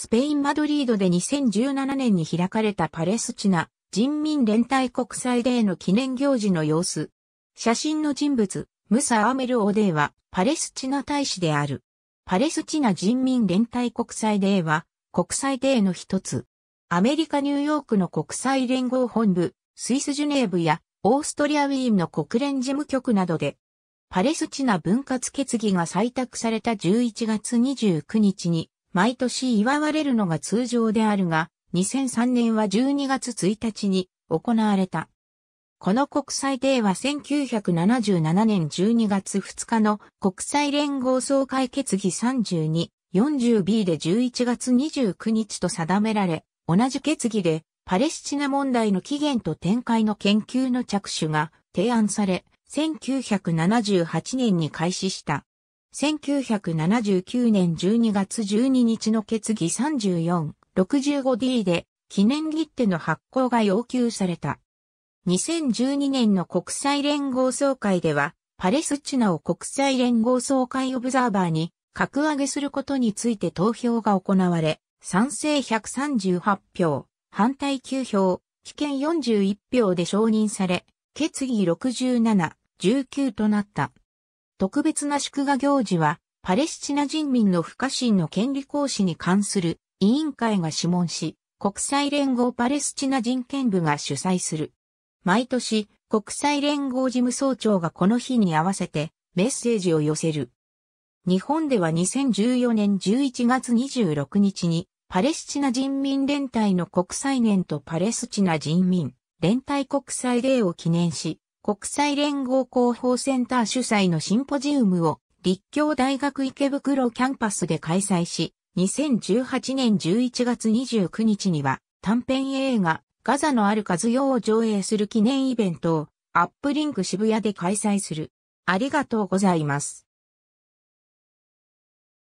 スペイン・マドリードで2017年に開かれたパレスチナ人民連帯国際デーの記念行事の様子。写真の人物、ムサ・アメル・オデーはパレスチナ大使である。パレスチナ人民連帯国際デーは国際デーの一つ。アメリカ・ニューヨークの国際連合本部、スイス・ジュネーブやオーストリア・ウィーンの国連事務局などでパレスチナ分割決議が採択された11月29日に、毎年祝われるのが通常であるが、2003年は12月1日に行われた。この国際デーは1977年12月2日の国際連合総会決議32、40B で11月29日と定められ、同じ決議でパレスチナ問題の起源と展開の研究の着手が提案され、1978年に開始した。1979年12月12日の決議 3465D で記念切手の発行が要求された。2012年の国際連合総会では、パレスチナを国際連合総会オブザーバーに格上げすることについて投票が行われ、賛成138票、反対9票、棄権41票で承認され、決議67、19となった。特別な祝賀行事は、パレスチナ人民の不可侵の権利行使に関する委員会が諮問し、国際連合パレスチナ人権部が主催する。毎年、国際連合事務総長がこの日に合わせてメッセージを寄せる。日本では2014年11月26日に、パレスチナ人民連帯の国際年とパレスチナ人民連帯国際デーを記念し、国際連合広報センター主催のシンポジウムを立教大学池袋キャンパスで開催し、2018年11月29日には短編映画ガザのある数用を上映する記念イベントをアップリンク渋谷で開催する。ありがとうございます。